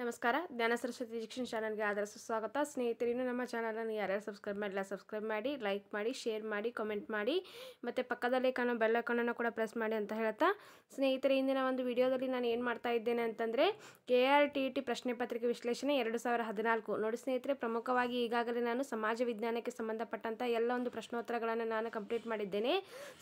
ನಮಸ್ಕಾರ ಜ್ಞಾನ ಸರಸ್ವತಿ ಶಿಕ್ಷಣ ಚಾನಲ್ಗೆ ಆದರ ಸುಸ್ವಾಗತ ಸ್ನೇಹಿತರಿನೂ ನಮ್ಮ ಚಾನಲನ್ನು ಯಾರ್ಯಾರು ಸಬ್ಸ್ಕ್ರೈಬ್ ಮಾಡಿಲ್ಲ ಸಬ್ಸ್ಕ್ರೈಬ್ ಮಾಡಿ ಲೈಕ್ ಮಾಡಿ ಶೇರ್ ಮಾಡಿ ಕಮೆಂಟ್ ಮಾಡಿ ಮತ್ತು ಪಕ್ಕದಲ್ಲೇ ಕಾಣೋ ಬೆಲ್ಲೈಕನನ್ನು ಕೂಡ ಪ್ರೆಸ್ ಮಾಡಿ ಅಂತ ಹೇಳ್ತಾ ಸ್ನೇಹಿತರೆ ಇಂದಿನ ಒಂದು ವಿಡಿಯೋದಲ್ಲಿ ನಾನು ಏನು ಮಾಡ್ತಾ ಇದ್ದೇನೆ ಅಂತಂದರೆ K R T T e ಪ್ರಶ್ನೆ ಪತ್ರಿಕೆ ವಿಶ್ಲೇಷಣೆ ಎರಡು ಸಾವಿರ ಹದಿನಾಲ್ಕು ನೋಡಿ ಸ್ನೇಹಿತರೆ ಪ್ರಮುಖವಾಗಿ ಈಗಾಗಲೇ ನಾನು ಸಮಾಜ ವಿಜ್ಞಾನಕ್ಕೆ ಸಂಬಂಧಪಟ್ಟಂಥ ಎಲ್ಲ ಒಂದು ಪ್ರಶ್ನೋತ್ತರಗಳನ್ನು ನಾನು ಕಂಪ್ಲೀಟ್ ಮಾಡಿದ್ದೇನೆ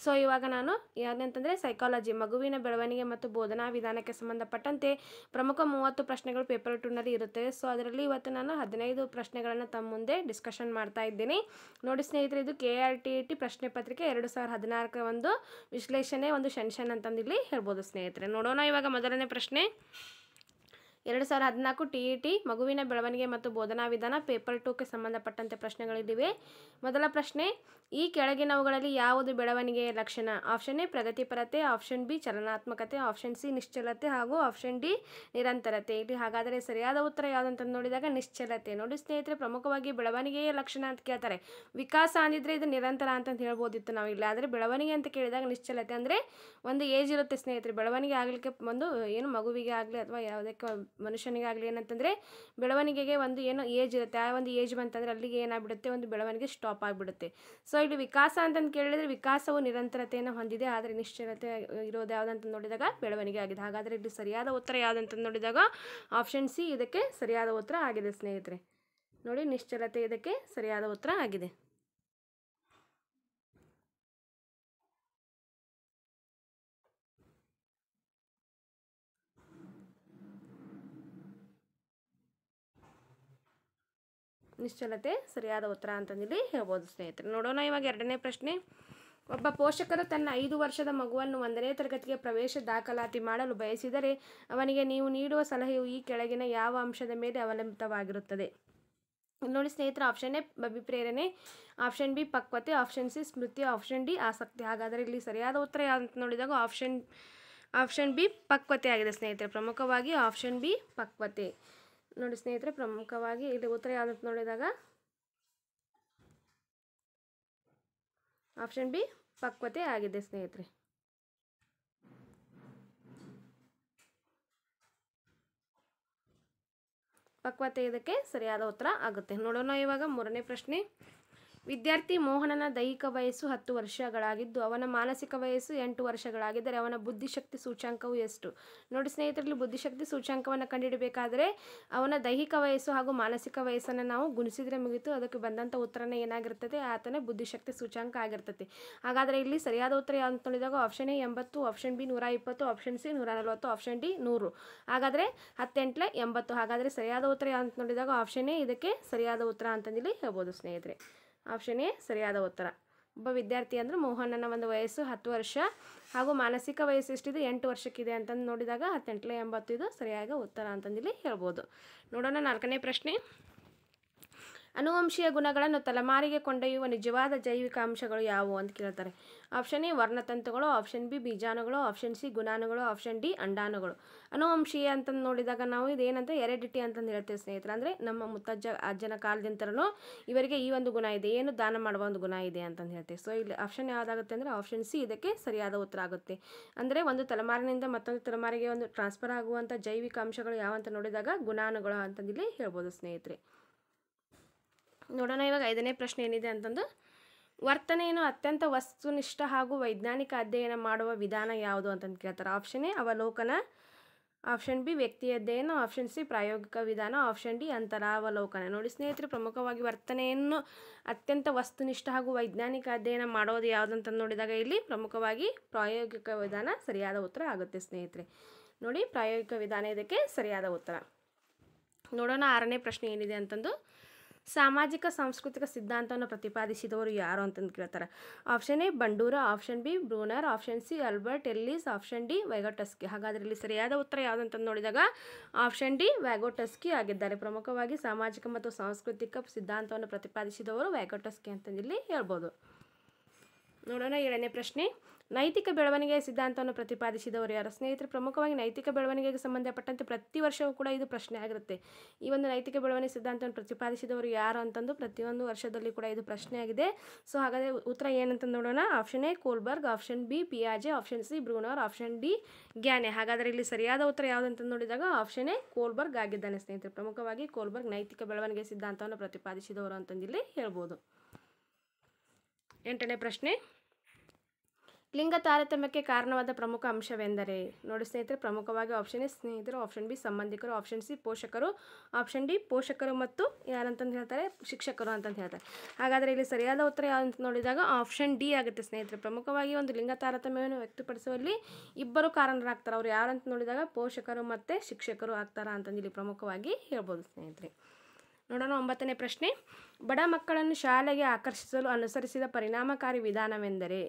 ಸೊ ಇವಾಗ ನಾನು ಯಾಕಂತಂದರೆ ಸೈಕಾಲಜಿ ಮಗುವಿನ ಬೆಳವಣಿಗೆ ಮತ್ತು ಬೋಧನಾ ವಿಧಾನಕ್ಕೆ ಸಂಬಂಧಪಟ್ಟಂತೆ ಪ್ರಮುಖ ಮೂವತ್ತು ಪ್ರಶ್ನೆಗಳು ಪೇಪರ್ ಪೇಪರ್ ಟೂನಲ್ಲಿ ಇರುತ್ತೆ ಸೊ ಅದರಲ್ಲಿ ಇವತ್ತು ನಾನು ಹದಿನೈದು ಪ್ರಶ್ನೆಗಳನ್ನು ತಮ್ಮ ಮುಂದೆ ಡಿಸ್ಕಷನ್ ಮಾಡ್ತಾ ಇದ್ದೀನಿ ನೋಡಿ ಸ್ನೇಹಿತರೆ ಇದು ಕೆ ಆರ್ ಟಿ ಟಿ ಪ್ರಶ್ನೆ ಪತ್ರಿಕೆ ಎರಡು ಸಾವಿರದ ಹದಿನಾಲ್ಕರ ಒಂದು ವಿಶ್ಲೇಷಣೆ ಒಂದು ಶೆನ್ಷನ್ ಇಲ್ಲಿ ಹೇಳ್ಬೋದು ಸ್ನೇಹಿತರೆ ನೋಡೋಣ ಇವಾಗ ಮೊದಲನೇ ಪ್ರಶ್ನೆ ಎರಡು ಸಾವಿರದ ಹದಿನಾಲ್ಕು ಟಿ ಇ ಟಿ ಮಗುವಿನ ಬೆಳವಣಿಗೆ ಮತ್ತು ಬೋಧನಾ ವಿಧಾನ ಪೇಪರ್ ಟೂಕ್ಕೆ ಸಂಬಂಧಪಟ್ಟಂತೆ ಪ್ರಶ್ನೆಗಳಿವೆ ಮೊದಲ ಪ್ರಶ್ನೆ ಈ ಕೆಳಗಿನವುಗಳಲ್ಲಿ ಯಾವುದು ಬೆಳವಣಿಗೆಯ ಲಕ್ಷಣ ಆಪ್ಷನ್ ಎ ಪ್ರಗತಿಪರತೆ ಆಪ್ಷನ್ ಬಿ ಚಲನಾತ್ಮಕತೆ ಆಪ್ಷನ್ ಸಿ ನಿಶ್ಚಲತೆ ಹಾಗೂ ಆಪ್ಷನ್ ಡಿ ನಿರಂತರತೆ ಇಲ್ಲಿ ಹಾಗಾದರೆ ಸರಿಯಾದ ಉತ್ತರ ಯಾವುದಂತ ನೋಡಿದಾಗ ನಿಶ್ಚಲತೆ ನೋಡಿ ಸ್ನೇಹಿತರೆ ಪ್ರಮುಖವಾಗಿ ಬೆಳವಣಿಗೆಯ ಲಕ್ಷಣ ಅಂತ ಕೇಳ್ತಾರೆ ವಿಕಾಸ ಅಂದಿದ್ರೆ ಇದು ನಿರಂತರ ಅಂತ ಹೇಳ್ಬೋದಿತ್ತು ನಾವು ಇಲ್ಲ ಆದರೆ ಬೆಳವಣಿಗೆ ಅಂತ ಕೇಳಿದಾಗ ನಿಶ್ಚಲತೆ ಅಂದರೆ ಒಂದು ಏಜ್ ಇರುತ್ತೆ ಸ್ನೇಹಿತರೆ ಬೆಳವಣಿಗೆ ಆಗಲಿಕ್ಕೆ ಒಂದು ಏನು ಮಗುವಿಗೆ ಆಗಲಿ ಅಥವಾ ಯಾವುದಕ್ಕೆ ಮನುಷ್ಯನಿಗಾಗಲಿ ಏನಂತಂದರೆ ಬೆಳವಣಿಗೆಗೆ ಒಂದು ಏನೋ ಏಜ್ ಇರುತ್ತೆ ಆ ಒಂದು ಏಜ್ ಬಂತಂದರೆ ಅಲ್ಲಿಗೆ ಏನಾಗ್ಬಿಡುತ್ತೆ ಒಂದು ಬೆಳವಣಿಗೆ ಸ್ಟಾಪ್ ಆಗಿಬಿಡುತ್ತೆ ಸೊ ಇಲ್ಲಿ ವಿಕಾಸ ಅಂತಂದು ಕೇಳಿದರೆ ವಿಕಾಸವು ನಿರಂತರತೆಯನ್ನು ಹೊಂದಿದೆ ಆದರೆ ನಿಶ್ಚಲತೆ ಇರೋದು ಯಾವುದಂತ ನೋಡಿದಾಗ ಬೆಳವಣಿಗೆ ಆಗಿದೆ ಹಾಗಾದರೆ ಇಲ್ಲಿ ಸರಿಯಾದ ಉತ್ತರ ಯಾವುದಂತ ನೋಡಿದಾಗ ಆಪ್ಷನ್ ಸಿ ಇದಕ್ಕೆ ಸರಿಯಾದ ಉತ್ತರ ಆಗಿದೆ ಸ್ನೇಹಿತರೆ ನೋಡಿ ನಿಶ್ಚಲತೆ ಇದಕ್ಕೆ ಸರಿಯಾದ ಉತ್ತರ ಆಗಿದೆ ನಿಶ್ಚಲತೆ ಸರಿಯಾದ ಉತ್ತರ ಅಂತಂದೇಳಿ ಹೇಳ್ಬೋದು ಸ್ನೇಹಿತರೆ ನೋಡೋಣ ಇವಾಗ ಎರಡನೇ ಪ್ರಶ್ನೆ ಒಬ್ಬ ಪೋಷಕರು ತನ್ನ ಐದು ವರ್ಷದ ಮಗುವನ್ನು ಒಂದನೇ ತರಗತಿಗೆ ಪ್ರವೇಶ ದಾಖಲಾತಿ ಮಾಡಲು ಬಯಸಿದರೆ ಅವನಿಗೆ ನೀವು ನೀಡುವ ಸಲಹೆಯು ಈ ಕೆಳಗಿನ ಯಾವ ಅಂಶದ ಮೇಲೆ ಅವಲಂಬಿತವಾಗಿರುತ್ತದೆ ನೋಡಿ ಸ್ನೇಹಿತರ ಆಪ್ಷನ್ ಎ ಅಭಿಪ್ರೇರಣೆ ಆಪ್ಷನ್ ಬಿ ಪಕ್ವತೆ ಆಪ್ಷನ್ ಸಿ ಸ್ಮೃತಿ ಆಪ್ಷನ್ ಡಿ ಆಸಕ್ತಿ ಹಾಗಾದರೆ ಇಲ್ಲಿ ಸರಿಯಾದ ಉತ್ತರ ಅಂತ ನೋಡಿದಾಗ ಆಪ್ಷನ್ ಆಪ್ಷನ್ ಬಿ ಪಕ್ವತೆ ಆಗಿದೆ ಸ್ನೇಹಿತರೆ ಪ್ರಮುಖವಾಗಿ ಆಪ್ಷನ್ ಬಿ ಪಕ್ವತೆ ನೋಡಿ ಸ್ನೇಹಿತರೆ ಪ್ರಮುಖವಾಗಿ ಇಲ್ಲಿ ಉತ್ತರ ಯಾವ್ದು ನೋಡಿದಾಗ ಆಪ್ಷನ್ ಬಿ ಪಕ್ವತೆ ಆಗಿದೆ ಸ್ನೇಹಿತರೆ ಪಕ್ವತೆ ಇದಕ್ಕೆ ಸರಿಯಾದ ಉತ್ತರ ಆಗುತ್ತೆ ನೋಡೋಣ ಇವಾಗ ಮೂರನೇ ಪ್ರಶ್ನೆ ವಿದ್ಯಾರ್ಥಿ ಮೋಹನನ ದೈಹಿಕ ವಯಸ್ಸು ಹತ್ತು ವರ್ಷಗಳಾಗಿದ್ದು ಅವನ ಮಾನಸಿಕ ವಯಸ್ಸು ಎಂಟು ವರ್ಷಗಳಾಗಿದ್ದರೆ ಅವನ ಬುದ್ಧಿಶಕ್ತಿ ಸೂಚ್ಯಾಂಕವು ಎಷ್ಟು ನೋಡಿ ಸ್ನೇಹಿತರಲ್ಲಿ ಬುದ್ಧಿಶಕ್ತಿ ಸೂಚ್ಯಾಂಕವನ್ನು ಕಂಡುಹಿಡಬೇಕಾದರೆ ಅವನ ದೈಹಿಕ ವಯಸ್ಸು ಹಾಗೂ ಮಾನಸಿಕ ವಯಸ್ಸನ್ನು ನಾವು ಗುಣಿಸಿದರೆ ಮುಗಿತು ಅದಕ್ಕೆ ಬಂದಂಥ ಉತ್ತರನ ಏನಾಗಿರ್ತದೆ ಆತನ ಬುದ್ಧಿಶಕ್ತಿ ಸೂಚ್ಯಾಂಕ ಆಗಿರ್ತದೆ ಹಾಗಾದರೆ ಇಲ್ಲಿ ಸರಿಯಾದ ಉತ್ತರ ಯಾವ್ದು ಅಂತ ನೋಡಿದಾಗ ಆಪ್ಷನ್ ಎ ಎಂಬತ್ತು ಆಪ್ಷನ್ ಬಿ ನೂರ ಇಪ್ಪತ್ತು ಆಪ್ಷನ್ ಸಿ ನೂರ ನಲವತ್ತು ಆಪ್ಷನ್ ಡಿ ನೂರು ಹಾಗಾದರೆ ಹತ್ತೆಂಟ್ಲೆ ಎಂಬತ್ತು ಹಾಗಾದರೆ ಸರಿಯಾದ ಉತ್ತರ ಅಂತ ನೋಡಿದಾಗ ಆಪ್ಷನ್ ಎ ಇದಕ್ಕೆ ಸರಿಯಾದ ಉತ್ತರ ಅಂತಂದಿಲ್ಲಿ ಹೇಳ್ಬೋದು ಸ್ನೇಹಿತರೆ ಆಪ್ಷನ್ ಎ ಸರಿಯಾದ ಉತ್ತರ ಒಬ್ಬ ವಿದ್ಯಾರ್ಥಿ ಅಂದರೆ ಮೋಹನನ ಒಂದು ವಯಸ್ಸು ಹತ್ತು ವರ್ಷ ಹಾಗೂ ಮಾನಸಿಕ ವಯಸ್ಸು ಎಷ್ಟಿದೆ ಎಂಟು ವರ್ಷಕ್ಕಿದೆ ಅಂತಂದು ನೋಡಿದಾಗ ಹತ್ತೆಂಟಲೇ ಎಂಬತ್ತು ಇದು ಸರಿಯಾಗಿ ಉತ್ತರ ಅಂತಂದಿಲ್ಲಿ ಹೇಳ್ಬೋದು ನೋಡೋಣ ನಾಲ್ಕನೇ ಪ್ರಶ್ನೆ ಅನುವಂಶೀಯ ಗುಣಗಳನ್ನು ತಲೆಮಾರಿಗೆ ಕೊಂಡೊಯ್ಯುವ ನಿಜವಾದ ಜೈವಿಕ ಅಂಶಗಳು ಯಾವುವು ಅಂತ ಕೇಳ್ತಾರೆ ಆಪ್ಷನ್ ಎ ವರ್ಣತಂತುಗಳು ಆಪ್ಷನ್ ಬಿ ಬೀಜಾಣುಗಳು ಆಪ್ಷನ್ ಸಿ ಗುಣಾಣುಗಳು ಆಪ್ಷನ್ ಡಿ ಅಂಡಾಣುಗಳು ಅನುವಂಶೀಯ ಅಂತಂದು ನೋಡಿದಾಗ ನಾವು ಇದೇನಂತ ಎರೆಡಿಟಿ ಅಂತಂದು ಹೇಳ್ತೇವೆ ಸ್ನೇಹಿತರೆ ಅಂದರೆ ನಮ್ಮ ಮುತ್ತಜ್ಜ ಅಜ್ಜನ ಕಾಲದಿಂದಲೂ ಇವರಿಗೆ ಈ ಒಂದು ಗುಣ ಇದೆ ಏನು ದಾನ ಮಾಡುವ ಒಂದು ಗುಣ ಇದೆ ಅಂತಂದು ಹೇಳ್ತೇವೆ ಸೊ ಇಲ್ಲಿ ಆಪ್ಷನ್ ಯಾವುದಾಗುತ್ತೆ ಅಂದರೆ ಆಪ್ಷನ್ ಸಿ ಇದಕ್ಕೆ ಸರಿಯಾದ ಉತ್ತರ ಆಗುತ್ತೆ ಅಂದರೆ ಒಂದು ತಲೆಮಾರಿನಿಂದ ಮತ್ತೊಂದು ತಲೆಮಾರಿಗೆ ಒಂದು ಟ್ರಾನ್ಸ್ಫರ್ ಆಗುವಂಥ ಜೈವಿಕ ಅಂಶಗಳು ಯಾವಂತ ನೋಡಿದಾಗ ಗುಣಾಣುಗಳು ಇಲ್ಲಿ ಹೇಳ್ಬೋದು ಸ್ನೇಹಿತರೆ ನೋಡೋಣ ಇವಾಗ ಐದನೇ ಪ್ರಶ್ನೆ ಏನಿದೆ ಅಂತಂದು ವರ್ತನೆಯನ್ನು ಅತ್ಯಂತ ವಸ್ತುನಿಷ್ಠ ಹಾಗೂ ವೈಜ್ಞಾನಿಕ ಅಧ್ಯಯನ ಮಾಡುವ ವಿಧಾನ ಯಾವುದು ಅಂತಂದು ಕೇಳ್ತಾರೆ ಆಪ್ಷನ್ ಎ ಅವಲೋಕನ ಆಪ್ಷನ್ ಬಿ ವ್ಯಕ್ತಿ ಅಧ್ಯಯನ ಆಪ್ಷನ್ ಸಿ ಪ್ರಾಯೋಗಿಕ ವಿಧಾನ ಆಪ್ಷನ್ ಡಿ ಅಂತರಾವಲೋಕನ ನೋಡಿ ಸ್ನೇಹಿತರು ಪ್ರಮುಖವಾಗಿ ವರ್ತನೆಯನ್ನು ಅತ್ಯಂತ ವಸ್ತುನಿಷ್ಠ ಹಾಗೂ ವೈಜ್ಞಾನಿಕ ಅಧ್ಯಯನ ಮಾಡೋದು ಯಾವುದಂತ ನೋಡಿದಾಗ ಇಲ್ಲಿ ಪ್ರಮುಖವಾಗಿ ಪ್ರಾಯೋಗಿಕ ವಿಧಾನ ಸರಿಯಾದ ಉತ್ತರ ಆಗುತ್ತೆ ಸ್ನೇಹಿತರೆ ನೋಡಿ ಪ್ರಾಯೋಗಿಕ ವಿಧಾನ ಇದಕ್ಕೆ ಸರಿಯಾದ ಉತ್ತರ ನೋಡೋಣ ಆರನೇ ಪ್ರಶ್ನೆ ಏನಿದೆ ಅಂತಂದು ಸಾಮಾಜಿಕ ಸಾಂಸ್ಕೃತಿಕ ಸಿದ್ಧಾಂತವನ್ನು ಪ್ರತಿಪಾದಿಸಿದವರು ಯಾರು ಅಂತಂದು ಕೇಳ್ತಾರೆ option A Bandura option B Bruner option C Albert Ellis option D Vygotsky ಹಾಗಾದರೆ ಇಲ್ಲಿ ಸರಿಯಾದ ಉತ್ತರ ಯಾವುದಂತ ನೋಡಿದಾಗ ಆಪ್ಷನ್ ಡಿ ವ್ಯಾಗೋಟಸ್ಕಿ ಆಗಿದ್ದಾರೆ ಪ್ರಮುಖವಾಗಿ ಸಾಮಾಜಿಕ ಮತ್ತು ಸಾಂಸ್ಕೃತಿಕ ಸಿದ್ಧಾಂತವನ್ನು ಪ್ರತಿಪಾದಿಸಿದವರು ವ್ಯಾಗೋಟಸ್ಕಿ ಅಂತಂದು ಇಲ್ಲಿ ಹೇಳ್ಬೋದು ನೋಡೋಣ ಎರಡನೇ ಪ್ರಶ್ನೆ ನೈತಿಕ ಬೆಳವಣಿಗೆಯ ಸಿದ್ಧಾಂತವನ್ನು ಪ್ರತಿಪಾದಿಸಿದವರು ಯಾರು ಸ್ನೇಹಿತರು ಪ್ರಮುಖವಾಗಿ ನೈತಿಕ ಬೆಳವಣಿಗೆಗೆ ಸಂಬಂಧಪಟ್ಟಂತೆ ಪ್ರತಿ ವರ್ಷವೂ ಕೂಡ ಇದು ಪ್ರಶ್ನೆ ಆಗಿರುತ್ತೆ ಈ ಒಂದು ನೈತಿಕ ಬೆಳವಣಿಗೆ ಸಿದ್ಧಾಂತವನ್ನು ಪ್ರತಿಪಾದಿಸಿದವರು ಯಾರು ಅಂತಂದು ಪ್ರತಿಯೊಂದು ವರ್ಷದಲ್ಲಿ ಕೂಡ ಇದು ಪ್ರಶ್ನೆ ಆಗಿದೆ ಸೊ ಹಾಗಾದರೆ ಉತ್ತರ ಏನಂತ ನೋಡೋಣ option A Kohlberg option B ಪಿಯಾಜೆ option C Bruner option D Gagne ಹಾಗಾದರೆ ಇಲ್ಲಿ ಸರಿಯಾದ ಉತ್ತರ ಯಾವುದಂತ ನೋಡಿದಾಗ ಆಪ್ಷನ್ ಎ ಕೋಲ್ಬರ್ಗ್ ಆಗಿದ್ದಾನೆ ಸ್ನೇಹಿತರು ಪ್ರಮುಖವಾಗಿ ಕೋಲ್ಬರ್ಗ್ ನೈತಿಕ ಬೆಳವಣಿಗೆ ಸಿದ್ಧಾಂತವನ್ನು ಪ್ರತಿಪಾದಿಸಿದವರು ಅಂತಂದಿಲ್ಲಿ ಹೇಳ್ಬೋದು ಎಂಟನೇ ಪ್ರಶ್ನೆ ಲಿಂಗ ತಾರತಮ್ಯಕ್ಕೆ ಕಾರಣವಾದ ಪ್ರಮುಖ ಅಂಶವೆಂದರೆ ನೋಡಿ ಸ್ನೇಹಿತರೆ ಪ್ರಮುಖವಾಗಿ ಆಪ್ಷನ್ ಎ ಸ್ನೇಹಿತರು ಆಪ್ಷನ್ ಬಿ ಸಂಬಂಧಿಕರು ಆಪ್ಷನ್ ಸಿ ಪೋಷಕರು ಆಪ್ಷನ್ ಡಿ ಪೋಷಕರು ಮತ್ತು ಯಾರಂತಂದು ಹೇಳ್ತಾರೆ ಶಿಕ್ಷಕರು ಅಂತಂದು ಹೇಳ್ತಾರೆ ಹಾಗಾದರೆ ಇಲ್ಲಿ ಸರಿಯಾದ ಉತ್ತರ ಅಂತ ನೋಡಿದಾಗ ಆಪ್ಷನ್ ಡಿ ಆಗುತ್ತೆ ಸ್ನೇಹಿತರೆ ಪ್ರಮುಖವಾಗಿ ಒಂದು ಲಿಂಗ ತಾರತಮ್ಯವನ್ನು ವ್ಯಕ್ತಪಡಿಸುವಲ್ಲಿ ಇಬ್ಬರು ಕಾರಣರಾಗ್ತಾರೆ ಅವರು ಯಾರಂತ ನೋಡಿದಾಗ ಪೋಷಕರು ಮತ್ತು ಶಿಕ್ಷಕರು ಆಗ್ತಾರ ಅಂತಂದು ಇಲ್ಲಿ ಪ್ರಮುಖವಾಗಿ ಹೇಳ್ಬೋದು ಸ್ನೇಹಿತರೆ ನೋಡೋಣ ಒಂಬತ್ತನೇ ಪ್ರಶ್ನೆ ಬಡ ಮಕ್ಕಳನ್ನು ಶಾಲೆಗೆ ಆಕರ್ಷಿಸಲು ಅನುಸರಿಸಿದ ಪರಿಣಾಮಕಾರಿ ವಿಧಾನವೆಂದರೆ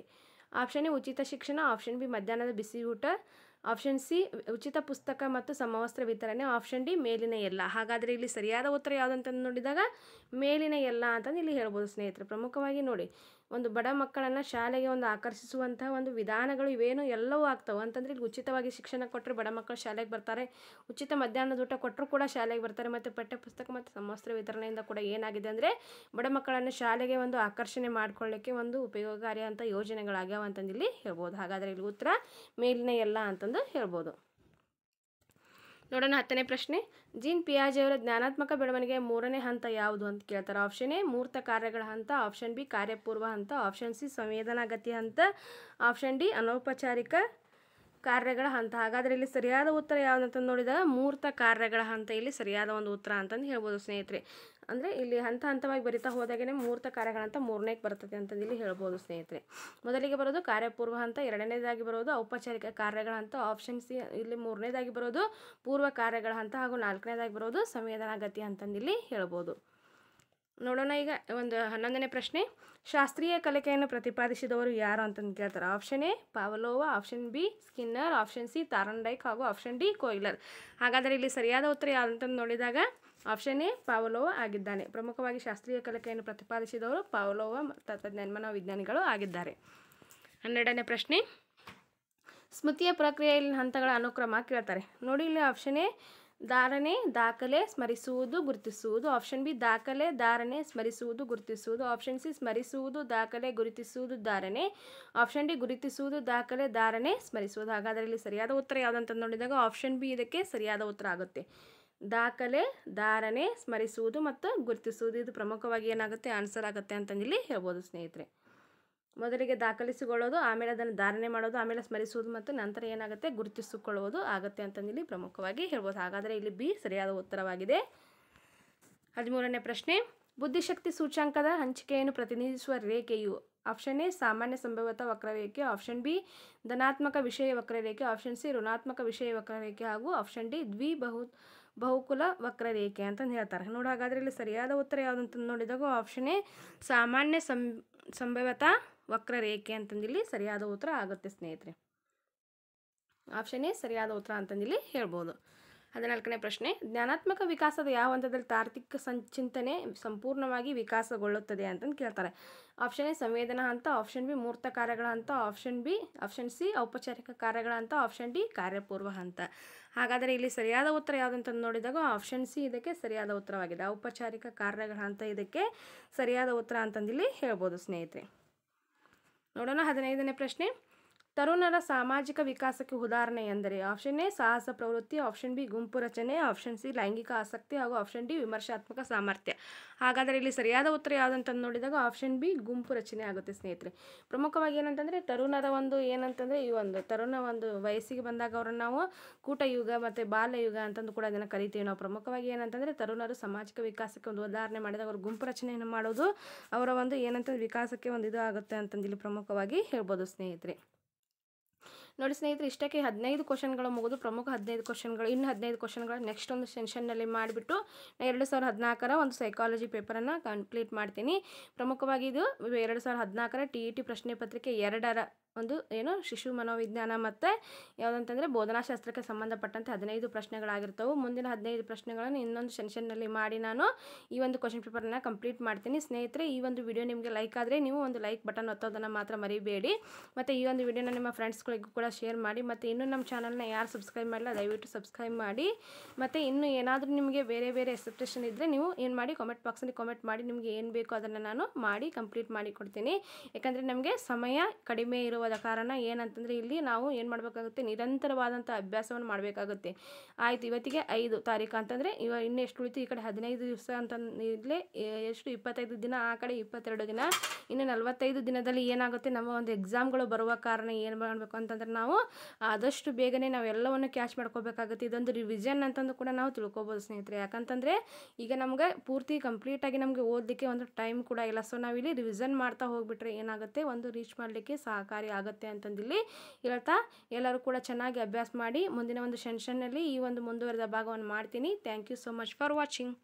ಆಪ್ಷನ್ ಎ ಉಚಿತ ಶಿಕ್ಷಣ ಆಪ್ಷನ್ ಬಿ ಮಧ್ಯಾಹ್ನದ ಬಿಸಿ ಊಟ ಆಪ್ಷನ್ ಸಿ ಉಚಿತ ಪುಸ್ತಕ ಮತ್ತು ಸಮವಸ್ತ್ರ ವಿತರಣೆ ಆಪ್ಷನ್ ಡಿ ಮೇಲಿನ ಎಲ್ಲ ಹಾಗಾದರೆ ಇಲ್ಲಿ ಸರಿಯಾದ ಉತ್ತರ ಯಾವುದಂತ ನೋಡಿದಾಗ ಮೇಲಿನ ಎಲ್ಲ ಅಂತಂದು ಇಲ್ಲಿ ಹೇಳ್ಬೋದು ಸ್ನೇಹಿತರು ಪ್ರಮುಖವಾಗಿ ನೋಡಿ ಒಂದು ಬಡ ಮಕ್ಕಳನ್ನು ಶಾಲೆಗೆ ಒಂದು ಆಕರ್ಷಿಸುವಂಥ ಒಂದು ವಿಧಾನಗಳು ಇವೇನು ಎಲ್ಲವೂ ಆಗ್ತವೆ ಅಂತಂದರೆ ಇಲ್ಲಿ ಉಚಿತವಾಗಿ ಶಿಕ್ಷಣ ಕೊಟ್ಟರೆ ಬಡ ಮಕ್ಕಳು ಶಾಲೆಗೆ ಬರ್ತಾರೆ ಉಚಿತ ಮಧ್ಯಾಹ್ನದ ಊಟ ಕೊಟ್ಟರು ಕೂಡ ಶಾಲೆಗೆ ಬರ್ತಾರೆ ಮತ್ತು ಪಠ್ಯಪುಸ್ತಕ ಮತ್ತು ಸಮವಸ್ತ್ರ ವಿತರಣೆಯಿಂದ ಕೂಡ ಏನಾಗಿದೆ ಅಂದರೆ ಬಡ ಮಕ್ಕಳನ್ನು ಶಾಲೆಗೆ ಒಂದು ಆಕರ್ಷಣೆ ಮಾಡಿಕೊಳ್ಳಕ್ಕೆ ಒಂದು ಉಪಯೋಗಕಾರಿಯಾದಂಥ ಅಂತ ಯೋಜನೆಗಳಾಗ್ಯಾವ ಅಂತಂದು ಇಲ್ಲಿ ಹೇಳ್ಬೋದು ಹಾಗಾದರೆ ಇಲ್ಲಿ ಉತ್ತರ ಮೇಲಿನ ಎಲ್ಲ ಅಂತಂದು ಹೇಳ್ಬೋದು ನೋಡೋಣ ಹತ್ತನೇ ಪ್ರಶ್ನೆ ಜೀನ್ ಅವರ ಜ್ಞಾನಾತ್ಮಕ ಬೆಳವಣಿಗೆ ಮೂರನೇ ಹಂತ ಯಾವುದು ಅಂತ ಕೇಳ್ತಾರೆ ಆಪ್ಷನ್ ಎ ಮೂರ್ತ ಕಾರ್ಯಗಳ ಹಂತ ಆಪ್ಷನ್ ಬಿ ಕಾರ್ಯಪೂರ್ವ ಹಂತ ಆಪ್ಷನ್ ಸಿ ಸಂವೇದನಾಗತಿ ಹಂತ ಆಪ್ಷನ್ ಡಿ ಅನೌಪಚಾರಿಕ ಕಾರ್ಯಗಳ ಹಂತ ಹಾಗಾದರೆ ಇಲ್ಲಿ ಸರಿಯಾದ ಉತ್ತರ ಯಾವುದಂತಂದು ನೋಡಿದಾಗ ಮೂರ್ತ ಕಾರ್ಯಗಳ ಹಂತ ಇಲ್ಲಿ ಸರಿಯಾದ ಒಂದು ಉತ್ತರ ಅಂತಂದು ಹೇಳ್ಬೋದು ಸ್ನೇಹಿತರೆ ಅಂದರೆ ಇಲ್ಲಿ ಹಂತ ಹಂತವಾಗಿ ಬರಿತಾ ಹೋದಾಗೇ ಮೂರ್ತ ಕಾರ್ಯಗಳಂತ ಮೂರನೇಕ್ ಬರ್ತದೆ ಅಂತ ಇಲ್ಲಿ ಹೇಳ್ಬೋದು ಸ್ನೇಹಿತರೆ ಮೊದಲಿಗೆ ಬರೋದು ಕಾರ್ಯಪೂರ್ವ ಹಂತ ಎರಡನೇದಾಗಿ ಬರೋದು ಔಪಚಾರಿಕ ಕಾರ್ಯಗಳ ಹಂತ ಆಪ್ಷನ್ ಸಿ ಇಲ್ಲಿ ಮೂರನೇದಾಗಿ ಬರೋದು ಪೂರ್ವ ಕಾರ್ಯಗಳ ಹಂತ ಹಾಗೂ ನಾಲ್ಕನೇದಾಗಿ ಬರೋದು ಸಂವೇದನಾಗತಿ ಅಂತಂದಿಲ್ಲಿ ಹೇಳ್ಬೋದು ನೋಡೋಣ ಈಗ ಒಂದು ಹನ್ನೊಂದನೇ ಪ್ರಶ್ನೆ ಶಾಸ್ತ್ರೀಯ ಕಲಿಕೆಯನ್ನು ಪ್ರತಿಪಾದಿಸಿದವರು ಯಾರು ಅಂತಂದು ಕೇಳ್ತಾರೆ option A Pavlov option B Skinner option C Thorndike ಹಾಗೂ ಆಪ್ಷನ್ ಡಿ ಕೋಯ್ಲರ್ ಹಾಗಾದರೆ ಇಲ್ಲಿ ಸರಿಯಾದ ಉತ್ತರ ಯಾವುದಂತಂದು ನೋಡಿದಾಗ ಆಪ್ಷನ್ ಎ ಪಾವಲೋವ ಆಗಿದ್ದಾನೆ ಪ್ರಮುಖವಾಗಿ ಶಾಸ್ತ್ರೀಯ ಕಲಿಕೆಯನ್ನು ಪ್ರತಿಪಾದಿಸಿದವರು ಪಾವಲೋವ ತತ್ವಜ್ಞಾನ ಮನೋವಿಜ್ಞಾನಿಗಳು ಆಗಿದ್ದಾರೆ ಹನ್ನೆರಡನೇ ಪ್ರಶ್ನೆ ಸ್ಮೃತಿಯ ಪ್ರಕ್ರಿಯೆಯಲ್ಲಿ ಹಂತಗಳ ಅನುಕ್ರಮ ಕೇಳ್ತಾರೆ ನೋಡಿ ಇಲ್ಲಿ ಆಪ್ಷನ್ ಎ ಧಾರಣೆ ದಾಖಲೆ ಸ್ಮರಿಸುವುದು ಗುರುತಿಸುವುದು ಆಪ್ಷನ್ ಬಿ ದಾಖಲೆ ಧಾರಣೆ ಸ್ಮರಿಸುವುದು ಗುರುತಿಸುವುದು ಆಪ್ಷನ್ ಸಿ ಸ್ಮರಿಸುವುದು ದಾಖಲೆ ಗುರುತಿಸುವುದು ಧಾರಣೆ ಆಪ್ಷನ್ ಡಿ ಗುರುತಿಸುವುದು ದಾಖಲೆ ಧಾರಣೆ ಸ್ಮರಿಸುವುದು ಹಾಗಾದರೆ ಇಲ್ಲಿ ಸರಿಯಾದ ಉತ್ತರ ಯಾವುದಂತ ನೋಡಿದಾಗ ಆಪ್ಷನ್ ಬಿ ಇದಕ್ಕೆ ಸರಿಯಾದ ಉತ್ತರ ಆಗುತ್ತೆ ದಾಖಲೆ ಧಾರಣೆ ಸ್ಮರಿಸುವುದು ಮತ್ತು ಗುರುತಿಸುವುದು ಇದು ಪ್ರಮುಖವಾಗಿ ಏನಾಗುತ್ತೆ ಆನ್ಸರ್ ಆಗುತ್ತೆ ಅಂತಂದಿಲ್ಲಿ ಹೇಳ್ಬೋದು ಸ್ನೇಹಿತರೆ ಮೊದಲಿಗೆ ದಾಖಲಿಸಿಕೊಳ್ಳೋದು ಆಮೇಲೆ ಅದನ್ನು ಧಾರಣೆ ಮಾಡೋದು ಆಮೇಲೆ ಸ್ಮರಿಸುವುದು ಮತ್ತು ನಂತರ ಏನಾಗುತ್ತೆ ಗುರುತಿಸಿಕೊಳ್ಳುವುದು ಆಗುತ್ತೆ ಅಂತಂದಿಲ್ಲಿ ಪ್ರಮುಖವಾಗಿ ಹೇಳ್ಬೋದು ಹಾಗಾದರೆ ಇಲ್ಲಿ ಬಿ ಸರಿಯಾದ ಉತ್ತರವಾಗಿದೆ ಹದಿಮೂರನೇ ಪ್ರಶ್ನೆ ಬುದ್ಧಿಶಕ್ತಿ ಸೂಚ್ಯಾಂಕದ ಹಂಚಿಕೆಯನ್ನು ಪ್ರತಿನಿಧಿಸುವ ರೇಖೆಯು ಆಪ್ಷನ್ ಎ ಸಾಮಾನ್ಯ ಸಂಭವತ ವಕ್ರರೇಖೆ ಆಪ್ಷನ್ ಬಿ ಧನಾತ್ಮಕ ವಿಷಯ ವಕ್ರರೇಖೆ ಆಪ್ಷನ್ ಸಿ ಋಣಾತ್ಮಕ ವಿಷಯ ವಕ್ರರೇಖೆ ಹಾಗೂ ಆಪ್ಷನ್ ಡಿ ದ್ವಿ ಬಹು ಬಹುಕುಲ ವಕ್ರರೇಖೆ ಅಂತಂದು ಹೇಳ್ತಾರೆ ನೋಡಿ ಹಾಗಾದ್ರೆ ಇಲ್ಲಿ ಸರಿಯಾದ ಉತ್ತರ ಯಾವುದಂತ ನೋಡಿದಾಗ ಆಪ್ಷನ್ ಎ ಸಾಮಾನ್ಯ ಸಂ ಸಂಭವತಾ ವಕ್ರರೇಖೆ ಅಂತಂದು ಇಲ್ಲಿ ಸರಿಯಾದ ಉತ್ತರ ಆಗುತ್ತೆ ಸ್ನೇಹಿತರೆ ಆಪ್ಷನ್ ಎ ಸರಿಯಾದ ಉತ್ತರ ಅಂತಂದಿಲ್ಲಿ ಹೇಳ್ಬೋದು ಹದಿನಾಲ್ಕನೇ ಪ್ರಶ್ನೆ ಜ್ಞಾನಾತ್ಮಕ ವಿಕಾಸದ ಯಾವ ಹಂತದಲ್ಲಿ ತಾರ್ಕಿಕ ಸಂಚಿಂತನೆ ಸಂಪೂರ್ಣವಾಗಿ ವಿಕಾಸಗೊಳ್ಳುತ್ತದೆ ಅಂತಂದು ಕೇಳ್ತಾರೆ ಆಪ್ಷನ್ ಎ ಸಂವೇದನಾ ಹಂತ ಆಪ್ಷನ್ ಬಿ ಮೂರ್ತ ಕಾರ್ಯಗಳ ಹಂತ ಆಪ್ಷನ್ ಬಿ ಆಪ್ಷನ್ ಸಿ ಔಪಚಾರಿಕ ಕಾರ್ಯಗಳ ಹಂತ ಆಪ್ಷನ್ ಡಿ ಕಾರ್ಯಪೂರ್ವ ಹಂತ ಹಾಗಾದರೆ ಇಲ್ಲಿ ಸರಿಯಾದ ಉತ್ತರ ಯಾವುದಂತ ನೋಡಿದಾಗ ಆಪ್ಷನ್ ಸಿ ಇದಕ್ಕೆ ಸರಿಯಾದ ಉತ್ತರವಾಗಿದೆ ಔಪಚಾರಿಕ ಕಾರ್ಯಗಳ ಹಂತ ಇದಕ್ಕೆ ಸರಿಯಾದ ಉತ್ತರ ಅಂತಂದಿಲ್ಲಿ ಹೇಳ್ಬೋದು ಸ್ನೇಹಿತರೆ ನೋಡೋಣ ಹದಿನೈದನೇ ಪ್ರಶ್ನೆ ತರುಣರ ಸಾಮಾಜಿಕ ವಿಕಾಸಕ್ಕೆ ಉದಾಹರಣೆ ಎಂದರೆ ಆಪ್ಷನ್ ಎ ಸಾಹಸ ಪ್ರವೃತ್ತಿ ಆಪ್ಷನ್ ಬಿ ಗುಂಪು ರಚನೆ ಆಪ್ಷನ್ ಸಿ ಲೈಂಗಿಕ ಆಸಕ್ತಿ ಹಾಗೂ ಆಪ್ಷನ್ ಡಿ ವಿಮರ್ಶಾತ್ಮಕ ಸಾಮರ್ಥ್ಯ ಹಾಗಾದರೆ ಇಲ್ಲಿ ಸರಿಯಾದ ಉತ್ತರ ಯಾವುದಂತಂದು ನೋಡಿದಾಗ ಆಪ್ಷನ್ ಬಿ ಗುಂಪು ರಚನೆ ಆಗುತ್ತೆ ಸ್ನೇಹಿತರೆ ಪ್ರಮುಖವಾಗಿ ಏನಂತಂದರೆ ತರುಣರ ಒಂದು ಏನಂತಂದರೆ ಈ ಒಂದು ತರುಣ ಒಂದು ವಯಸ್ಸಿಗೆ ಬಂದಾಗ ಅವರನ್ನು ನಾವು ಕೂಟ ಯುಗ ಮತ್ತು ಯುಗ ಅಂತಂದು ಕೂಡ ಅದನ್ನು ಕರಿತೀವಿ ನಾವು ಪ್ರಮುಖವಾಗಿ ಏನಂತಂದರೆ ತರುಣರು ಸಾಮಾಜಿಕ ವಿಕಾಸಕ್ಕೆ ಒಂದು ಉದಾಹರಣೆ ಮಾಡಿದಾಗ ಅವರು ಗುಂಪು ರಚನೆಯನ್ನು ಮಾಡೋದು ಅವರ ಒಂದು ಏನಂತಂದ್ರೆ ವಿಕಾಸಕ್ಕೆ ಒಂದು ಇದು ಆಗುತ್ತೆ ಅಂತಂದು ಇಲ್ಲಿ ಪ್ರಮುಖವಾಗಿ ಹೇಳ್ಬೋದು ಸ್ನೇಹಿತರೆ ನೋಡಿ ಸ್ನೇಹಿತರೆ ಇಷ್ಟಕ್ಕೆ ಹದಿನೈದು ಕ್ವಶನ್ಗಳು ಮುಗಿದು ಪ್ರಮುಖ ಹದಿನೈದು ಕ್ವಶನ್ಗಳು ಇನ್ನು ಹದಿನೈದು ಕ್ವಶನ್ಗಳು ನೆಕ್ಸ್ಟ್ ಒಂದು ಸೆಷನ್ನಲ್ಲಿ ಮಾಡಿಬಿಟ್ಟು ಎರಡು ಸಾವಿರದ ಹದಿನಾಲ್ಕರ ಒಂದು ಸೈಕಾಲಜಿ ಪೇಪರನ್ನು ಕಂಪ್ಲೀಟ್ ಮಾಡ್ತೀನಿ ಪ್ರಮುಖವಾಗಿ ಇದು ಎರಡು ಸಾವಿರದ ಹದಿನಾಲ್ಕರ ಟಿ ಇ ಟಿ ಪ್ರಶ್ನೆ ಪತ್ರಿಕೆ ಎರಡರ ಒಂದು ಏನು ಶಿಶು ಮನೋವಿಜ್ಞಾನ ಮತ್ತು ಯಾವುದಂತಂದರೆ ಬೋಧನಾಶಾಸ್ತ್ರಕ್ಕೆ ಸಂಬಂಧಪಟ್ಟಂತೆ ಹದಿನೈದು ಪ್ರಶ್ನೆಗಳಾಗಿರ್ತವೆ ಮುಂದಿನ ಹದಿನೈದು ಪ್ರಶ್ನೆಗಳನ್ನು ಇನ್ನೊಂದು ಸೆನ್ಷನ್ನಲ್ಲಿ ಮಾಡಿ ನಾನು ಈ ಒಂದು ಕ್ವಶನ್ ಪೇಪರನ್ನು ಕಂಪ್ಲೀಟ್ ಮಾಡ್ತೀನಿ ಸ್ನೇಹಿತರೆ ಈ ಒಂದು ವಿಡಿಯೋ ನಿಮಗೆ ಲೈಕ್ ಆದರೆ ನೀವು ಒಂದು ಲೈಕ್ ಬಟನ್ ಒತ್ತೋದನ್ನು ಮಾತ್ರ ಮರಿಬೇಡಿ ಮತ್ತು ಈ ಒಂದು ವಿಡಿಯೋನ ನಿಮ್ಮ ಫ್ರೆಂಡ್ಸ್ಗಳಿಗೂ ಕೂಡ ಶೇರ್ ಮಾಡಿ ಮತ್ತು ಇನ್ನೂ ನಮ್ಮ ಚಾನಲ್ನ ಯಾರು ಸಬ್ಸ್ಕ್ರೈಬ್ ಮಾಡಲ್ಲ ದಯವಿಟ್ಟು ಸಬ್ಸ್ಕ್ರೈಬ್ ಮಾಡಿ ಮತ್ತು ಇನ್ನು ಏನಾದರೂ ನಿಮಗೆ ಬೇರೆ ಬೇರೆ ಎಕ್ಸೆಪ್ಟೇಷನ್ ಇದ್ದರೆ ನೀವು ಏನು ಮಾಡಿ ಕಾಮೆಂಟ್ ಬಾಕ್ಸಲ್ಲಿ ಕಾಮೆಂಟ್ ಮಾಡಿ ನಿಮಗೆ ಏನು ಬೇಕೋ ಅದನ್ನು ನಾನು ಮಾಡಿ ಕಂಪ್ಲೀಟ್ ಮಾಡಿ ಕೊಡ್ತೀನಿ ಯಾಕಂದರೆ ನಮಗೆ ಸಮಯ ಕಡಿಮೆ ಇರೋ ಇರುವಾದ ಕಾರಣ ಏನಂತಂದರೆ ಇಲ್ಲಿ ನಾವು ಏನು ಮಾಡಬೇಕಾಗುತ್ತೆ ನಿರಂತರವಾದಂಥ ಅಭ್ಯಾಸವನ್ನು ಮಾಡಬೇಕಾಗುತ್ತೆ ಆಯ್ತು ಇವತ್ತಿಗೆ ಐದು ತಾರೀಕು ಅಂತಂದರೆ ಇವ ಇನ್ನು ಎಷ್ಟು ಉಳಿತು ಈ ಕಡೆ ಹದಿನೈದು ದಿವಸ ಅಂತ ಇರಲೇ ಎಷ್ಟು ಇಪ್ಪತ್ತೈದು ದಿನ ಆ ಕಡೆ ಇಪ್ಪತ್ತೆರಡು ದಿನ ಇನ್ನು ನಲವತ್ತೈದು ದಿನದಲ್ಲಿ ಏನಾಗುತ್ತೆ ನಮ್ಮ ಒಂದು ಎಕ್ಸಾಮ್ಗಳು ಬರುವ ಕಾರಣ ಏನು ಮಾಡಬೇಕು ಅಂತಂದ್ರೆ ನಾವು ಆದಷ್ಟು ಬೇಗನೆ ನಾವೆಲ್ಲವನ್ನು ಕ್ಯಾಚ್ ಮಾಡ್ಕೋಬೇಕಾಗುತ್ತೆ ಇದೊಂದು ರಿವಿಷನ್ ಅಂತಂದು ಕೂಡ ನಾವು ತಿಳ್ಕೊಬೋದು ಸ್ನೇಹಿತರೆ ಯಾಕಂತಂದರೆ ಈಗ ನಮಗೆ ಪೂರ್ತಿ ಕಂಪ್ಲೀಟಾಗಿ ನಮಗೆ ಓದಲಿಕ್ಕೆ ಒಂದು ಟೈಮ್ ಕೂಡ ಇಲ್ಲ ಸೊ ನಾವಿಲ್ಲಿ ರಿವಿಷನ್ ಮಾಡ್ತಾ ಹೋಗ್ಬಿಟ್ರೆ ಏನಾಗುತ್ತೆ ಒಂದು ರೀಚ್ ಮಾಡಲಿಕ್ಕೆ ಸಹಕಾರಿ ಆಗುತ್ತೆ ಅಂತಂದಿಲ್ಲಿ ಹೇಳ್ತಾ ಎಲ್ಲರೂ ಕೂಡ ಚೆನ್ನಾಗಿ ಅಭ್ಯಾಸ ಮಾಡಿ ಮುಂದಿನ ಒಂದು ಸೆನ್ಷನ್ನಲ್ಲಿ ಈ ಒಂದು ಮುಂದುವರೆದ ಭಾಗವನ್ನು ಮಾಡ್ತೀನಿ thank you so much for watching